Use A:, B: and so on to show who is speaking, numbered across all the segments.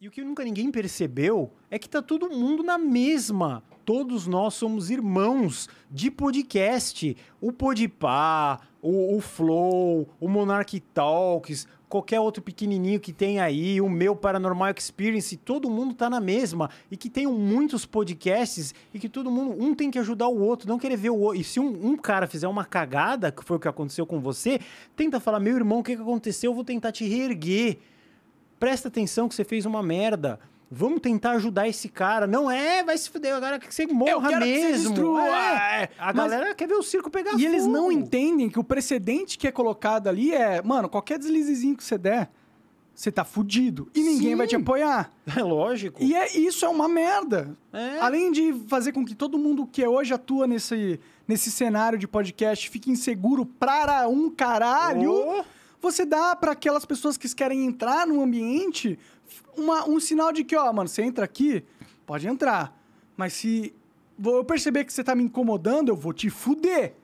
A: E o que nunca ninguém percebeu é que tá todo mundo na mesma. Todos nós somos irmãos de podcast. O Podipá, o, o Flow, o Monarch Talks, qualquer outro pequenininho que tem aí, o meu Paranormal Experience, todo mundo tá na mesma e que tem muitos podcasts e que todo mundo, um tem que ajudar o outro, não querer ver o outro. E se um, um cara fizer uma cagada, que foi o que aconteceu com você, tenta falar, meu irmão, o que, que aconteceu? Eu vou tentar te reerguer presta atenção que você fez uma merda. Vamos tentar ajudar esse cara. Não é, vai se fuder, agora que você morra Eu quero mesmo. Que você destrua. É, ah, é. A Mas... galera quer ver o circo pegar e fogo. E eles não
B: entendem que o precedente que é colocado ali é, mano, qualquer deslizezinho que você der, você tá fudido. E ninguém Sim. vai te apoiar. É lógico. E é, isso é uma merda. É. Além de fazer com que todo mundo que hoje atua nesse, nesse cenário de podcast fique inseguro para um caralho. Oh você dá para aquelas pessoas que querem entrar no ambiente uma, um sinal de que, ó, mano, você entra aqui, pode entrar. Mas se eu perceber que você tá me incomodando, eu vou te fuder.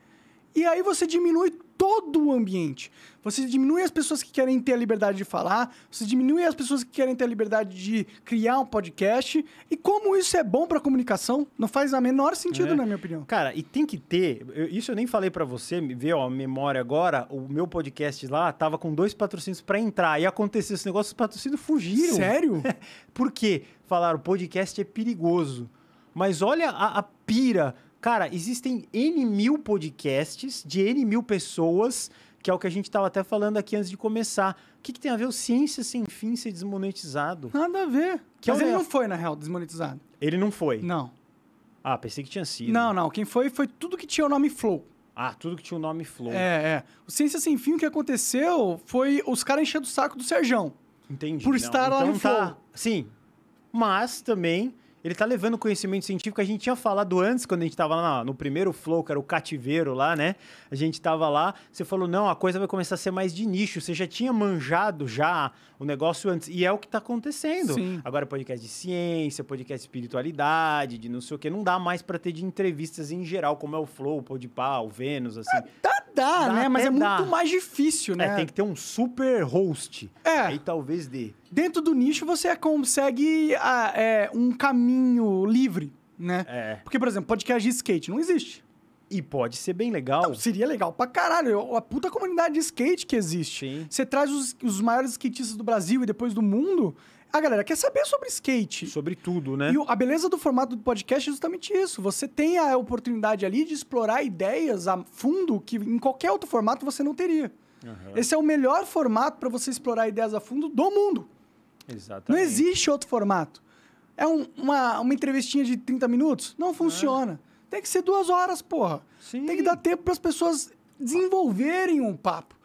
B: E aí você diminui todo o ambiente. Você diminui as pessoas que querem ter a liberdade de falar, você diminui as pessoas que querem ter a liberdade de criar um podcast. E como isso é bom para comunicação, não faz a menor sentido, é. na minha opinião.
A: Cara, e tem que ter. Eu, isso eu nem falei para você, me vê, ó, a memória agora. O meu podcast lá tava com dois patrocínios para entrar. E aconteceu esse negócio, os patrocínios fugiram. Sério? Por quê? Falaram, o podcast é perigoso. Mas olha a, a pira Cara, existem N mil podcasts de N mil pessoas, que é o que a gente estava até falando aqui antes de começar. O que, que, tem a ver o Ciência Sem Fim ser desmonetizado? Nada a ver. Que é Mas é ele não
B: foi, na real, desmonetizado. Ele não foi? Não. Ah, pensei que tinha sido. Não, não. Quem foi, foi tudo que tinha o nome Flow. Ah, tudo que tinha o nome Flow. É, é. O Ciência Sem Fim, o que aconteceu foi os caras enchendo o saco do Serjão. Entendi. Por não. estar então, lá no tá. Flow.
A: Sim. Mas também ele tá levando conhecimento científico que a gente tinha falado antes, quando a gente tava lá no primeiro flow, que era o cativeiro lá, né? A gente tava lá, você falou, não, a coisa vai começar a ser mais de nicho. Você já tinha manjado já o negócio antes. E é o que tá acontecendo. Sim. Agora podcast de ciência, podcast de espiritualidade, de não sei o que. Não dá mais para ter de entrevistas em geral, como é o flow, o Podpah, o Vênus, assim. É, dá, dá, dá né? Mas é dá. muito mais
B: difícil, é, né? É, tem que ter um super host. É. Aí talvez dê dentro do nicho você é consegue é, um caminho livre, né? É. Porque, por exemplo, podcast de skate não existe. E pode ser bem legal. seria legal pra caralho. É a puta comunidade de skate que existe. Sim. Você traz os, os maiores skatistas do Brasil e depois do mundo. A galera quer saber sobre skate. Sobre tudo, né? E a beleza do formato do podcast é justamente isso. Você tem a oportunidade ali de explorar ideias a fundo que em qualquer outro formato você não teria. Uhum. Esse é o melhor formato para você explorar ideias a fundo do mundo. Exatamente. Não existe outro formato. É um, uma, uma entrevistinha de 30 minutos? Não funciona. É. Tem que ser duas horas, porra. Sim. Tem que dar tempo para as pessoas desenvolverem um papo.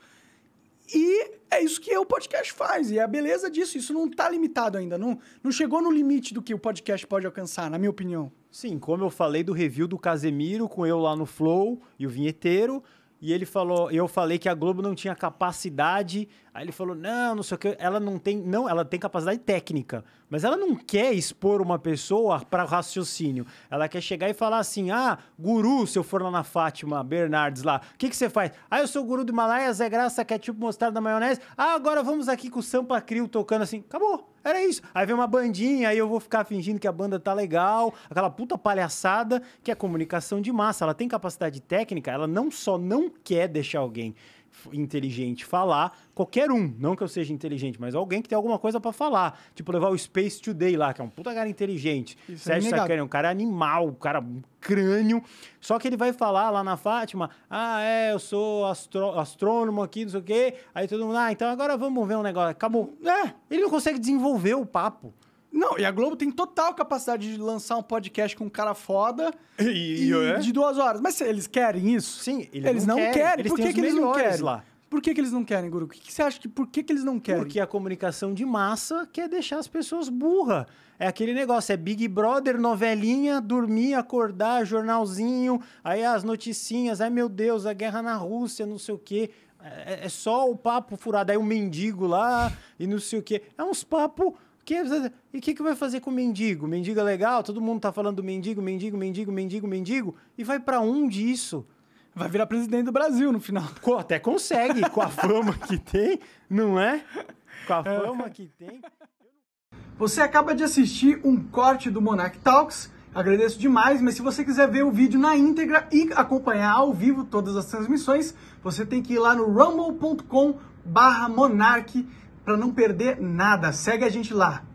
B: E é isso que o podcast faz. E é a beleza disso. Isso não está limitado ainda. Não, não chegou no limite do que o podcast pode alcançar, na minha opinião. Sim, como eu falei do review do
A: Casemiro com eu lá no Flow e o vinheteiro. E ele falou, eu falei que a Globo não tinha capacidade Aí ele falou: não, não sei o que. Ela não tem. Não, ela tem capacidade técnica. Mas ela não quer expor uma pessoa para raciocínio. Ela quer chegar e falar assim: ah, guru, se eu for lá na Fátima Bernardes lá, o que, que você faz? Ah, eu sou guru do Himalaia, Zé Graça quer tipo mostrar da maionese. Ah, agora vamos aqui com o Sampa Crio tocando assim. Acabou. Era isso. Aí vem uma bandinha, aí eu vou ficar fingindo que a banda tá legal. Aquela puta palhaçada que é comunicação de massa. Ela tem capacidade técnica, ela não só não quer deixar alguém inteligente falar, qualquer um, não que eu seja inteligente, mas alguém que tem alguma coisa para falar. Tipo, levar o Space Today lá, que é um puta cara inteligente. Isso é Sérgio é Sacani um cara animal, um cara um crânio. Só que ele vai falar lá na Fátima, ah, é, eu sou astro... astrônomo aqui, não sei o quê. Aí todo mundo, ah, então agora vamos ver um negócio. Acabou. É, ele não consegue desenvolver o papo.
B: Não, e a Globo tem total capacidade de lançar um podcast com um cara foda e, e, e é? de duas horas. Mas eles querem isso? Sim, eles, eles não, querem. querem. Eles por que, que eles não querem lá? Por que, que eles não querem, Guru? O que, que, você acha que por que, que eles não querem? Porque a comunicação de massa quer deixar as pessoas
A: burra. É aquele negócio, é Big Brother, novelinha, dormir, acordar, jornalzinho, aí as noticinhas, ai meu Deus, a guerra na Rússia, não sei o quê. É, é, é só o papo furado, aí o mendigo lá e não sei o quê. É uns papo que, é e o que, que vai fazer com o mendigo? Mendigo é legal, todo mundo tá falando do mendigo, mendigo, mendigo, mendigo, mendigo, e vai para onde isso? Vai virar presidente do Brasil no final. Até consegue, com a
B: fama que tem, não é? Com a é. fama que tem. Você acaba de assistir um corte do Monarch Talks. Agradeço demais, mas se você quiser ver o vídeo na íntegra e acompanhar ao vivo todas as transmissões, você tem que ir lá no rumble.com barra Monarch para não perder nada. Segue a gente lá.